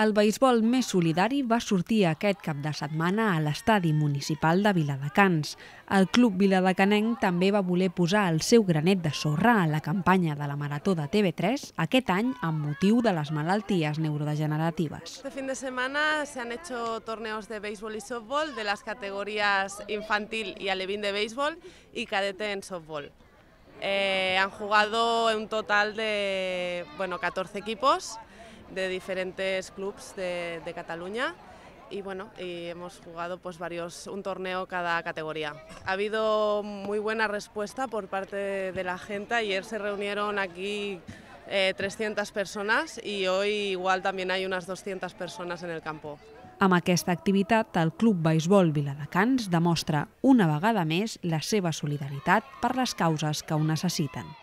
El beisbol més solidari va sortir aquest cap de setmana a l'estadi municipal de Viladecans. El club viladecanenc també va voler posar el seu granet de sorra a la campanya de la Marató de TV3 aquest any amb motiu de les malalties neurodegeneratives. Este fin de semana se han hecho torneos de béisbol y softball de las categorías infantil y alevín de béisbol y cadete en softball. Eh, han jugado un total de bueno, 14 equipos de diferentes clubs de, Cataluña y bueno, y hemos jugado pues varios, un torneo cada categoría. Ha habido muy buena respuesta por parte de la gente, ayer se reunieron aquí eh, 300 persones i hoy igual també hi ha unes 200 persones en el campó. Amb aquesta activitat, el Club Baisbol Viladecans demostra una vegada més la seva solidaritat per les causes que ho necessiten.